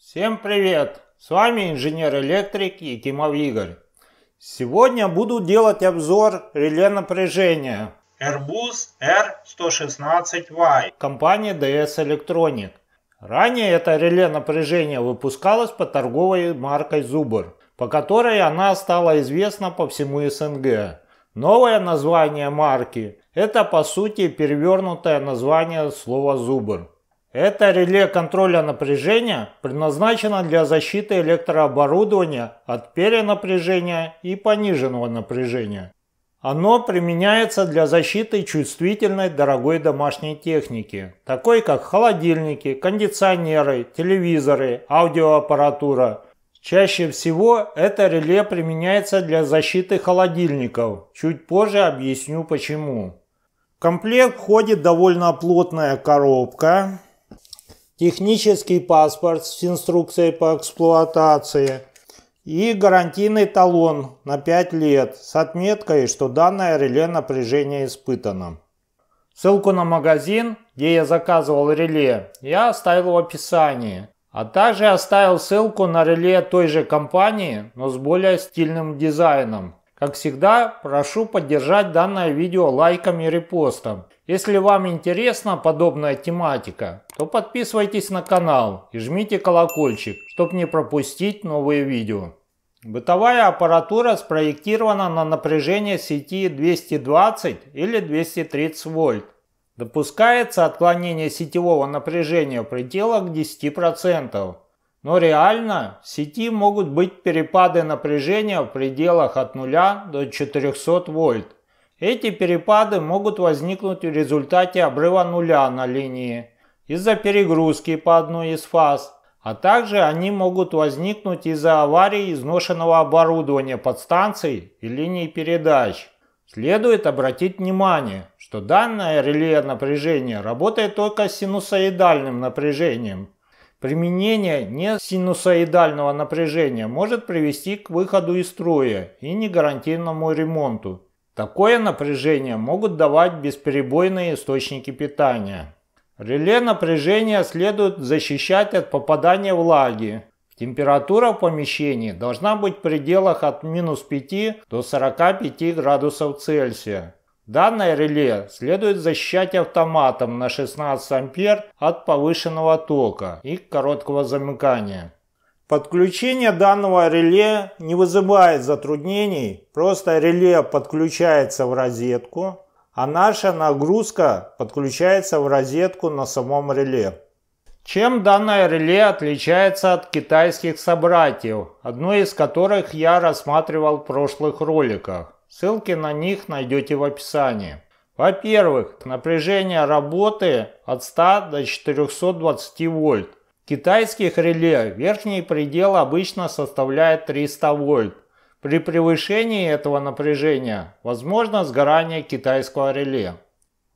Всем привет! С вами инженер-электрик Якимов Игорь. Сегодня буду делать обзор реле напряжения Airbus R116Y компании DS Electronic. Ранее это реле напряжения выпускалось под торговой маркой Зубр, по которой она стала известна по всему СНГ. Новое название марки – это по сути перевернутое название слова «зубр». Это реле контроля напряжения предназначено для защиты электрооборудования от перенапряжения и пониженного напряжения. Оно применяется для защиты чувствительной дорогой домашней техники, такой как холодильники, кондиционеры, телевизоры, аудиоаппаратура. Чаще всего это реле применяется для защиты холодильников, чуть позже объясню почему. В комплект входит довольно плотная коробка, технический паспорт с инструкцией по эксплуатации и гарантийный талон на 5 лет с отметкой, что данное реле напряжение испытано. Ссылку на магазин, где я заказывал реле, я оставил в описании. А также оставил ссылку на реле той же компании, но с более стильным дизайном, как всегда, прошу поддержать данное видео лайком и репостом. Если вам интересна подобная тематика, то подписывайтесь на канал и жмите колокольчик, чтобы не пропустить новые видео. Бытовая аппаратура спроектирована на напряжение сети 220 или 230 вольт. Допускается отклонение сетевого напряжения в пределах 10%. Но реально в сети могут быть перепады напряжения в пределах от 0 до 400 вольт. Эти перепады могут возникнуть в результате обрыва нуля на линии из-за перегрузки по одной из фаз, а также они могут возникнуть из-за аварии изношенного оборудования подстанций и линий передач. Следует обратить внимание, что данное реле напряжения работает только с синусоидальным напряжением, Применение несинусоидального напряжения может привести к выходу из строя и негарантийному ремонту. Такое напряжение могут давать бесперебойные источники питания. Реле напряжения следует защищать от попадания влаги. Температура в помещении должна быть в пределах от минус 5 до 45 градусов Цельсия. Данное реле следует защищать автоматом на 16 ампер от повышенного тока и короткого замыкания. Подключение данного реле не вызывает затруднений, просто реле подключается в розетку, а наша нагрузка подключается в розетку на самом реле. Чем данное реле отличается от китайских собратьев, одно из которых я рассматривал в прошлых роликах? Ссылки на них найдете в описании. Во-первых, напряжение работы от 100 до 420 вольт. В китайских реле верхний предел обычно составляет 300 вольт. При превышении этого напряжения возможно сгорание китайского реле.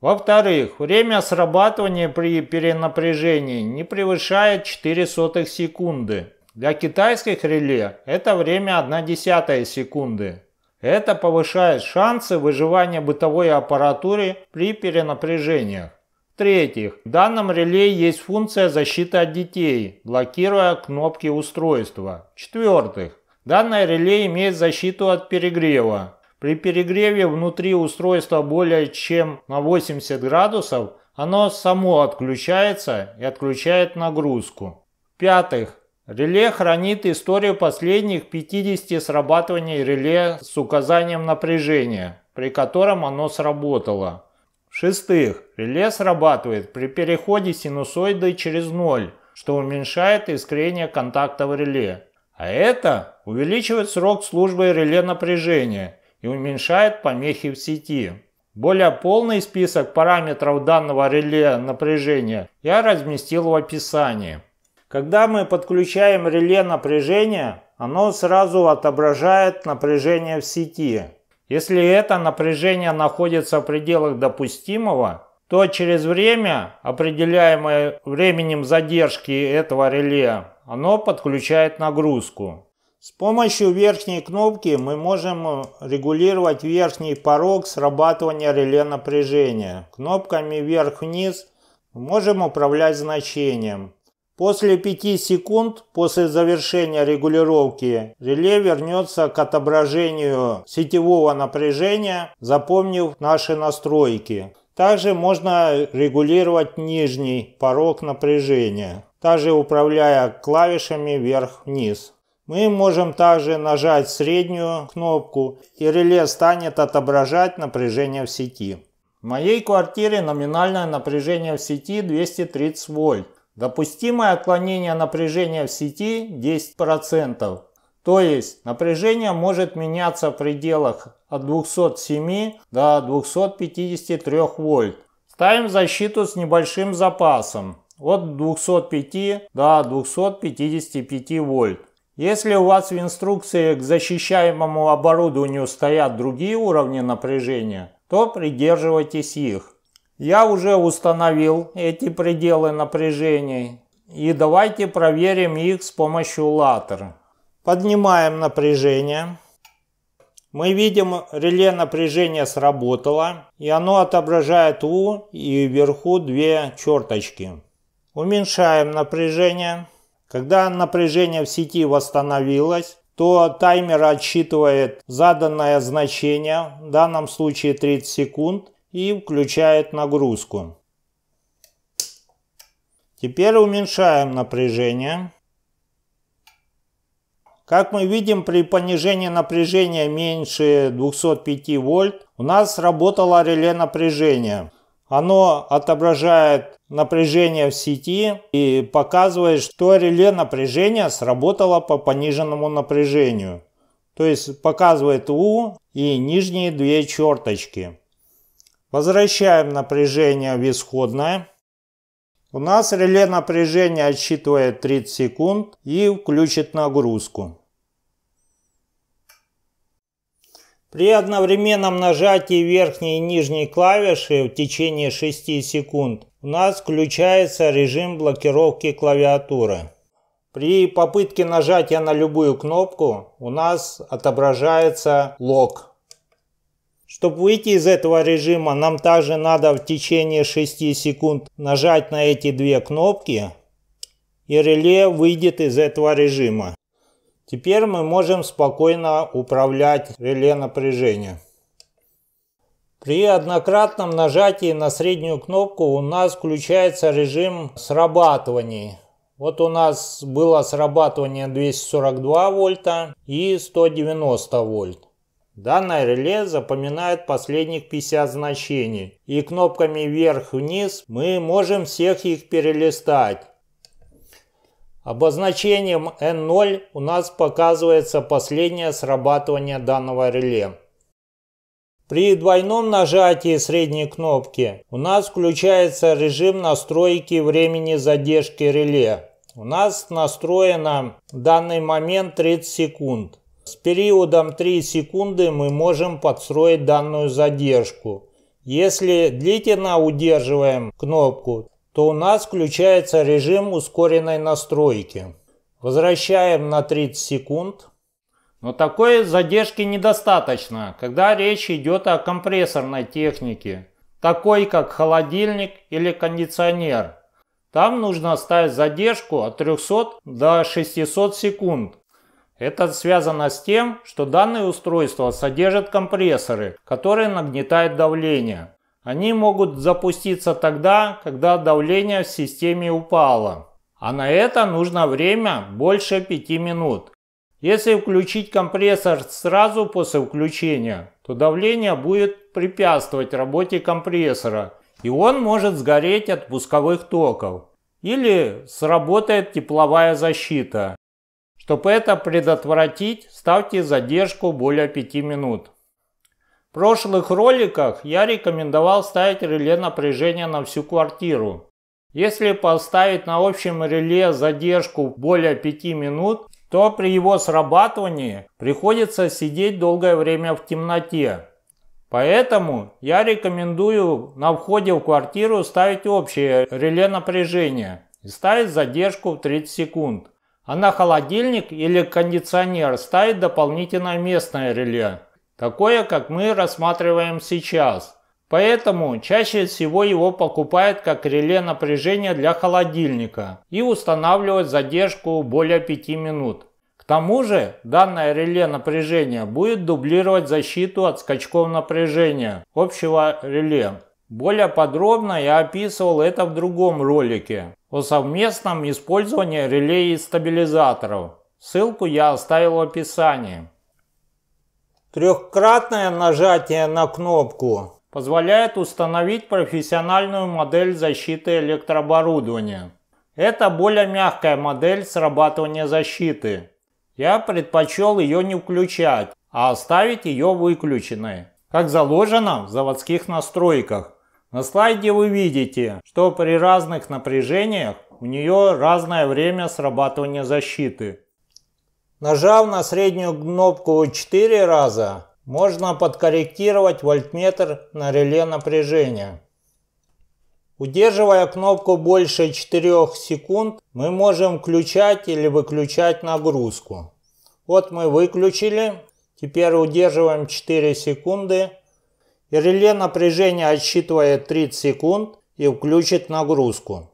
Во-вторых, время срабатывания при перенапряжении не превышает 0,04 секунды. Для китайских реле это время 1 0,1 секунды, это повышает шансы выживания бытовой аппаратуры при перенапряжениях. В-третьих, в данном реле есть функция защиты от детей, блокируя кнопки устройства. В-четвертых, данное реле имеет защиту от перегрева. При перегреве внутри устройства более чем на 80 градусов оно само отключается и отключает нагрузку. В-пятых, Реле хранит историю последних 50 срабатываний реле с указанием напряжения, при котором оно сработало. В-шестых, реле срабатывает при переходе синусоиды через ноль, что уменьшает искрение контакта в реле. А это увеличивает срок службы реле напряжения и уменьшает помехи в сети. Более полный список параметров данного реле напряжения я разместил в описании. Когда мы подключаем реле напряжения, оно сразу отображает напряжение в сети. Если это напряжение находится в пределах допустимого, то через время, определяемое временем задержки этого реле, оно подключает нагрузку. С помощью верхней кнопки мы можем регулировать верхний порог срабатывания реле напряжения. Кнопками вверх-вниз можем управлять значением. После 5 секунд после завершения регулировки реле вернется к отображению сетевого напряжения, запомнив наши настройки. Также можно регулировать нижний порог напряжения, также управляя клавишами вверх-вниз. Мы можем также нажать среднюю кнопку и реле станет отображать напряжение в сети. В моей квартире номинальное напряжение в сети 230 вольт. Допустимое отклонение напряжения в сети 10%. То есть напряжение может меняться в пределах от 207 до 253 вольт. Ставим защиту с небольшим запасом от 205 до 255 вольт. Если у вас в инструкции к защищаемому оборудованию стоят другие уровни напряжения, то придерживайтесь их. Я уже установил эти пределы напряжений. И давайте проверим их с помощью латера. Поднимаем напряжение. Мы видим, реле напряжения сработало, и оно отображает У и вверху две черточки. Уменьшаем напряжение. Когда напряжение в сети восстановилось, то таймер отсчитывает заданное значение, в данном случае 30 секунд, и включает нагрузку. Теперь уменьшаем напряжение. Как мы видим, при понижении напряжения меньше 205 вольт у нас работало реле напряжения. Оно отображает напряжение в сети и показывает, что реле напряжения сработало по пониженному напряжению. То есть показывает U и нижние две черточки. Возвращаем напряжение в исходное. У нас реле напряжения отсчитывает 30 секунд и включит нагрузку. При одновременном нажатии верхней и нижней клавиши в течение 6 секунд у нас включается режим блокировки клавиатуры. При попытке нажатия на любую кнопку у нас отображается лог чтобы выйти из этого режима, нам также надо в течение 6 секунд нажать на эти две кнопки, и реле выйдет из этого режима. Теперь мы можем спокойно управлять реле напряжения. При однократном нажатии на среднюю кнопку у нас включается режим срабатывания. Вот у нас было срабатывание 242 вольта и 190 вольт. Данное реле запоминает последних 50 значений, и кнопками вверх-вниз мы можем всех их перелистать. Обозначением N0 у нас показывается последнее срабатывание данного реле. При двойном нажатии средней кнопки у нас включается режим настройки времени задержки реле. У нас настроено в данный момент 30 секунд. С периодом 3 секунды мы можем подстроить данную задержку. Если длительно удерживаем кнопку, то у нас включается режим ускоренной настройки. Возвращаем на 30 секунд. Но такой задержки недостаточно, когда речь идет о компрессорной технике, такой как холодильник или кондиционер. Там нужно ставить задержку от 300 до 600 секунд, это связано с тем, что данные устройства содержат компрессоры, которые нагнетают давление. Они могут запуститься тогда, когда давление в системе упало. А на это нужно время больше 5 минут. Если включить компрессор сразу после включения, то давление будет препятствовать работе компрессора, и он может сгореть от пусковых токов. Или сработает тепловая защита, чтобы это предотвратить, ставьте задержку более 5 минут. В прошлых роликах я рекомендовал ставить реле напряжения на всю квартиру. Если поставить на общем реле задержку более 5 минут, то при его срабатывании приходится сидеть долгое время в темноте. Поэтому я рекомендую на входе в квартиру ставить общее реле напряжения и ставить задержку в 30 секунд а на холодильник или кондиционер ставить дополнительное местное реле, такое, как мы рассматриваем сейчас. Поэтому чаще всего его покупают как реле напряжения для холодильника и устанавливают задержку более 5 минут. К тому же данное реле напряжения будет дублировать защиту от скачков напряжения общего реле. Более подробно я описывал это в другом ролике о совместном использовании реле и стабилизаторов. Ссылку я оставил в описании. Трехкратное нажатие на кнопку позволяет установить профессиональную модель защиты электрооборудования. Это более мягкая модель срабатывания защиты. Я предпочел ее не включать, а оставить ее выключенной, как заложено в заводских настройках. На слайде вы видите, что при разных напряжениях у нее разное время срабатывания защиты. Нажав на среднюю кнопку 4 раза, можно подкорректировать вольтметр на реле напряжения. Удерживая кнопку больше 4 секунд, мы можем включать или выключать нагрузку. Вот мы выключили, теперь удерживаем 4 секунды реле напряжения отсчитывает 30 секунд и включит нагрузку.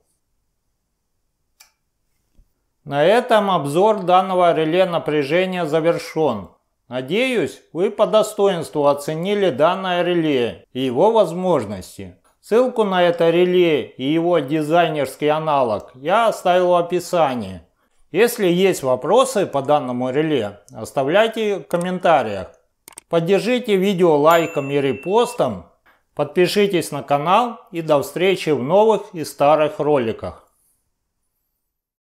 На этом обзор данного реле напряжения завершен. Надеюсь, вы по достоинству оценили данное реле и его возможности. Ссылку на это реле и его дизайнерский аналог я оставил в описании. Если есть вопросы по данному реле, оставляйте в комментариях. Поддержите видео лайком и репостом. Подпишитесь на канал и до встречи в новых и старых роликах.